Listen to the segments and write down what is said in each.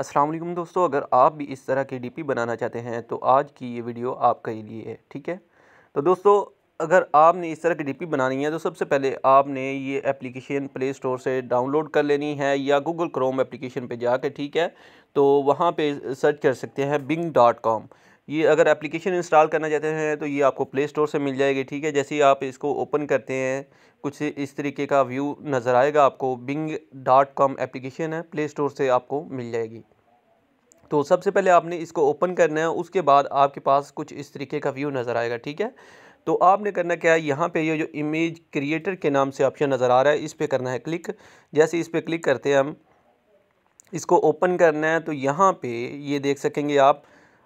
असलम दोस्तों अगर आप भी इस तरह के डीपी बनाना चाहते हैं तो आज की ये वीडियो आपके लिए है ठीक है तो दोस्तों अगर आपने इस तरह की डीपी बनानी है तो सबसे पहले आपने ये एप्लीकेशन प्ले स्टोर से डाउनलोड कर लेनी है या गूगल क्रोम एप्लीकेशन पे जाके ठीक है तो वहाँ पे सर्च कर सकते हैं बिंग डॉट कॉम ये अगर एप्लीकेशन इंस्टॉल करना चाहते हैं तो ये आपको प्ले स्टोर से मिल जाएगी ठीक है जैसे ही आप इसको ओपन करते हैं कुछ इस तरीके का व्यू नज़र आएगा आपको बिंग डॉट कॉम एप्लीकेशन है प्ले स्टोर से आपको मिल जाएगी तो सबसे पहले आपने इसको ओपन करना है उसके बाद आपके पास कुछ इस तरीके का व्यू नज़र आएगा ठीक है तो आपने करना क्या है यहाँ पे ये जो इमेज क्रिएटर के नाम से ऑप्शन नज़र आ रहा है इस पर करना है क्लिक जैसे इस पर क्लिक करते हैं हम इसको ओपन करना है तो यहाँ पे ये देख सकेंगे आप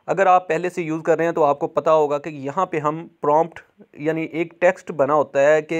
अगर आप पहले से यूज़ कर रहे हैं तो आपको पता होगा कि यहाँ पे हम प्रॉम्प्ट यानी एक टेक्स्ट बना होता है कि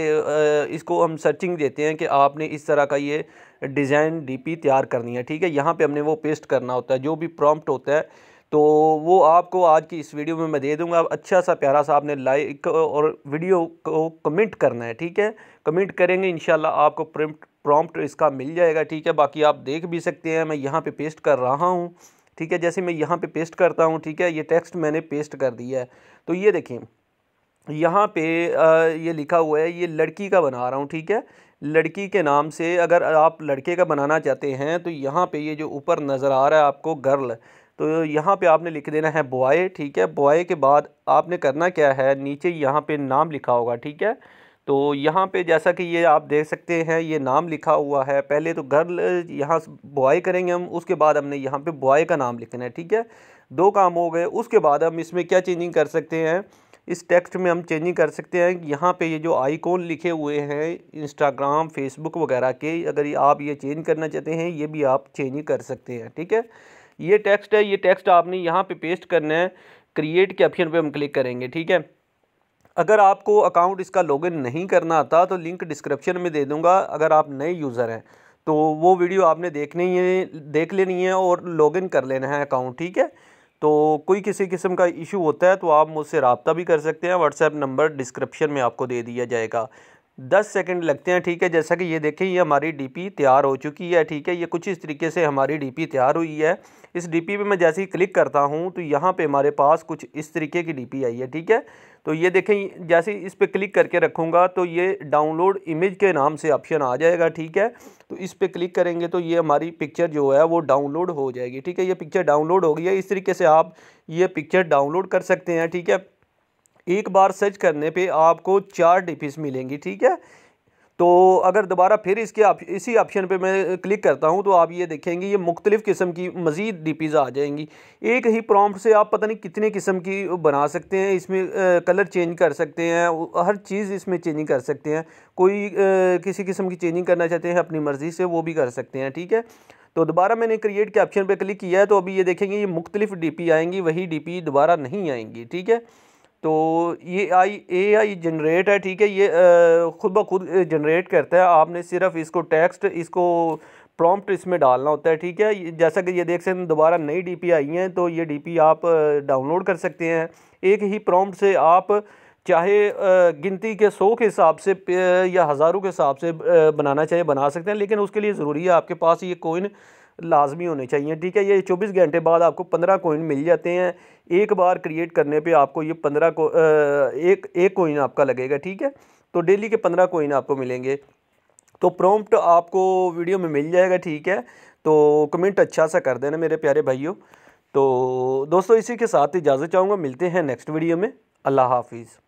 इसको हम सर्चिंग देते हैं कि आपने इस तरह का ये डिज़ाइन डीपी तैयार करनी है ठीक है यहाँ पे हमने वो पेस्ट करना होता है जो भी प्रॉम्प्ट होता है तो वो आपको आज की इस वीडियो में मैं दे दूँगा अच्छा सा प्यारा सा आपने लाइक और वीडियो को कमेंट करना है ठीक है कमेंट करेंगे इन आपको प्रॉम्प्ट इसका मिल जाएगा ठीक है बाकी आप देख भी सकते हैं मैं यहाँ पर पे पेस्ट कर रहा हूँ ठीक है जैसे मैं यहाँ पे पेस्ट करता हूँ ठीक है ये टेक्स्ट मैंने पेस्ट कर दिया है तो ये देखें यहाँ पे आ, ये लिखा हुआ है ये लड़की का बना रहा हूँ ठीक है लड़की के नाम से अगर आप लड़के का बनाना चाहते हैं तो यहाँ पर ये जो ऊपर नज़र आ रहा है आपको गर्ल तो यहाँ पे आपने लिख देना है बॉय ठीक है बॉय के बाद आपने करना क्या है नीचे यहाँ पे नाम लिखा होगा ठीक है तो यहाँ पे जैसा कि ये आप देख सकते हैं ये नाम लिखा हुआ है पहले तो गर्ल यहाँ बॉय करेंगे हम उसके बाद हमने यहाँ पे बॉय का नाम लिखना है ठीक है दो काम हो गए उसके बाद हम इसमें क्या चेंजिंग कर सकते हैं इस टेक्स्ट में हम चेंजिंग कर सकते हैं यहाँ पे ये जो आइकॉन लिखे हुए हैं इंस्टाग्राम फेसबुक वगैरह के अगर आप ये चेंज करना चाहते हैं ये भी आप चेंज कर सकते हैं ठीक है ये टेक्स्ट है ये टेक्स्ट आपने यहाँ पे पेस्ट करना है क्रिएट के ऑप्शन पे हम क्लिक करेंगे ठीक है अगर आपको अकाउंट इसका लॉगिन नहीं करना आता तो लिंक डिस्क्रिप्शन में दे दूँगा अगर आप नए यूज़र हैं तो वो वीडियो आपने देखनी है देख लेनी है और लॉगिन कर लेना है अकाउंट ठीक है तो कोई किसी किस्म का इशू होता है तो आप मुझसे रबता भी कर सकते हैं व्हाट्सएप नंबर डिस्क्रिप्शन में आपको दे दिया जाएगा दस सेकंड लगते हैं ठीक है जैसा कि ये देखें ये हमारी डीपी तैयार हो चुकी है ठीक है ये कुछ इस तरीके से हमारी डीपी तैयार हुई है इस डीपी पे मैं जैसे ही क्लिक करता हूँ तो यहाँ पे हमारे पास कुछ इस तरीके की डीपी आई है ठीक है तो ये देखें जैसे इस पर क्लिक करके रखूँगा तो ये डाउनलोड इमेज के नाम से ऑप्शन आ जाएगा ठीक है तो इस पर क्लिक करेंगे तो ये हमारी पिक्चर जो है वो डाउनलोड हो जाएगी ठीक है ये पिक्चर डाउनलोड हो गई है इस तरीके से आप ये पिक्चर डाउनलोड कर सकते हैं ठीक है एक बार सर्च करने पे आपको चार डिपिस मिलेंगी ठीक है तो अगर दोबारा फिर इसके आप, इसी ऑप्शन पे मैं क्लिक करता हूँ तो आप ये देखेंगे ये मुख्तलिफ़ किस्म की मज़ीद डिपीज़ आ जाएंगी एक ही प्रॉम्प्ट से आप पता नहीं कितने किस्म की बना सकते हैं इसमें कलर चेंज कर सकते हैं हर चीज़ इसमें चेंजिंग कर सकते हैं कोई आ, किसी किस्म की चेंजिंग करना चाहते हैं अपनी मर्ज़ी से वो भी कर सकते हैं ठीक है तो दोबारा मैंने क्रिएट के ऑप्शन पर क्लिक किया है तो अभी ये देखेंगे ये मुख्तलिफ़ डी आएंगी वही डी दोबारा नहीं आएंगी ठीक है तो ये आई ए आई जनरेट है ठीक है ये ख़ुद ब खुद जनरेट करता है आपने सिर्फ इसको टेक्स्ट इसको प्रॉम्प्ट इसमें डालना होता है ठीक है जैसा कि ये देख सकते हैं दोबारा नई डीपी आई हैं तो ये डीपी आप डाउनलोड कर सकते हैं एक ही प्रॉम्प्ट से आप चाहे गिनती के सौ के हिसाब से या हज़ारों के हिसाब से बनाना चाहिए बना सकते हैं लेकिन उसके लिए ज़रूरी है आपके पास ये कोइन लाजमी होने चाहिए ठीक है ये चौबीस घंटे बाद आपको पंद्रह कोइन मिल जाते हैं एक बार क्रिएट करने पे आपको ये पंद्रह को एक एक कोइन आपका लगेगा ठीक है तो डेली के पंद्रह कोइन आपको मिलेंगे तो प्रॉम्प्ट आपको वीडियो में मिल जाएगा ठीक है तो कमेंट अच्छा सा कर देना मेरे प्यारे भाइयों तो दोस्तों इसी के साथ इजाज़त चाहूँगा मिलते हैं नेक्स्ट वीडियो में अल्लाह हाफिज़